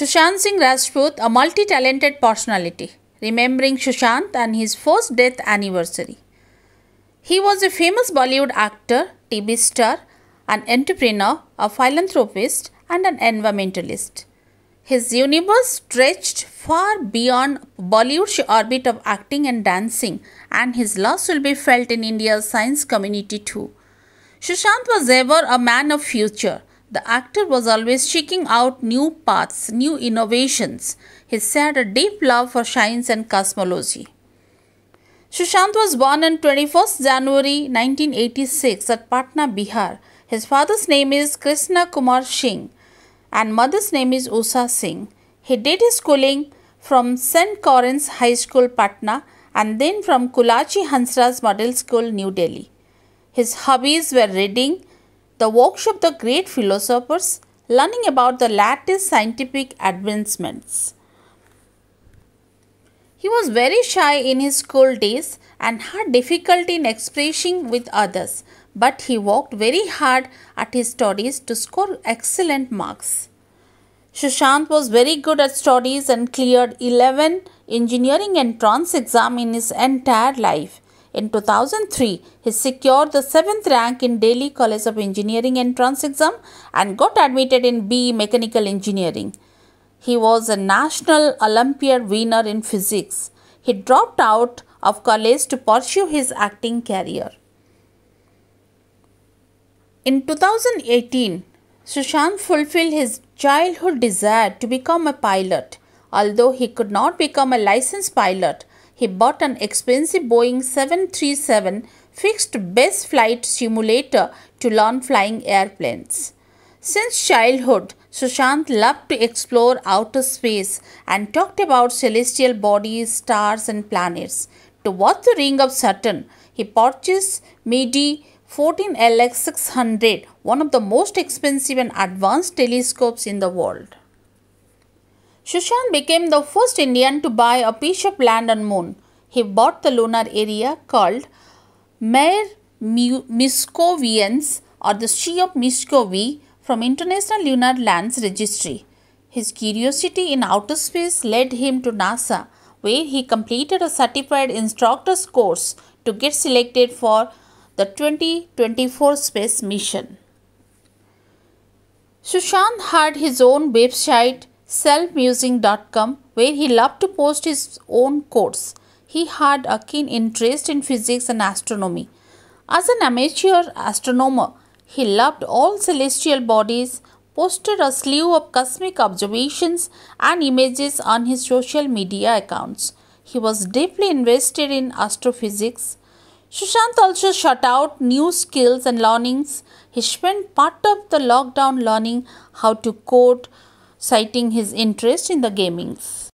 Sushant Singh Rajput, a multi talented personality, remembering Sushant and his first death anniversary. He was a famous Bollywood actor, TV star, an entrepreneur, a philanthropist, and an environmentalist. His universe stretched far beyond Bollywood's orbit of acting and dancing, and his loss will be felt in India's science community too. Sushant was ever a man of future the actor was always seeking out new paths, new innovations. He had a deep love for science and cosmology. Sushant was born on 21st January 1986 at Patna, Bihar. His father's name is Krishna Kumar Singh and mother's name is Usha Singh. He did his schooling from St. Corin's High School, Patna and then from Kulachi Hansraj Model School, New Delhi. His hobbies were reading, the workshop the great philosophers learning about the latest scientific advancements. He was very shy in his school days and had difficulty in expressing with others, but he worked very hard at his studies to score excellent marks. Shushant was very good at studies and cleared 11 engineering entrance exam in his entire life. In 2003, he secured the 7th rank in Delhi College of Engineering entrance exam and got admitted in BE Mechanical Engineering. He was a national Olympiad winner in physics. He dropped out of college to pursue his acting career. In 2018, Sushant fulfilled his childhood desire to become a pilot. Although he could not become a licensed pilot, he bought an expensive Boeing 737 fixed base flight simulator to learn flying airplanes. Since childhood, Sushant loved to explore outer space and talked about celestial bodies, stars, and planets. To watch the ring of Saturn, he purchased MIDI 14LX600, one of the most expensive and advanced telescopes in the world. Shushan became the first Indian to buy a piece of land on moon. He bought the lunar area called Mare Miskovians or the Sea of Miskovi from International Lunar Lands Registry. His curiosity in outer space led him to NASA, where he completed a certified instructor's course to get selected for the 2024 space mission. Sushant had his own website selfmusing.com where he loved to post his own quotes. He had a keen interest in physics and astronomy. As an amateur astronomer, he loved all celestial bodies, posted a slew of cosmic observations and images on his social media accounts. He was deeply invested in astrophysics. Sushant also sought out new skills and learnings. He spent part of the lockdown learning how to code, citing his interest in the gamings.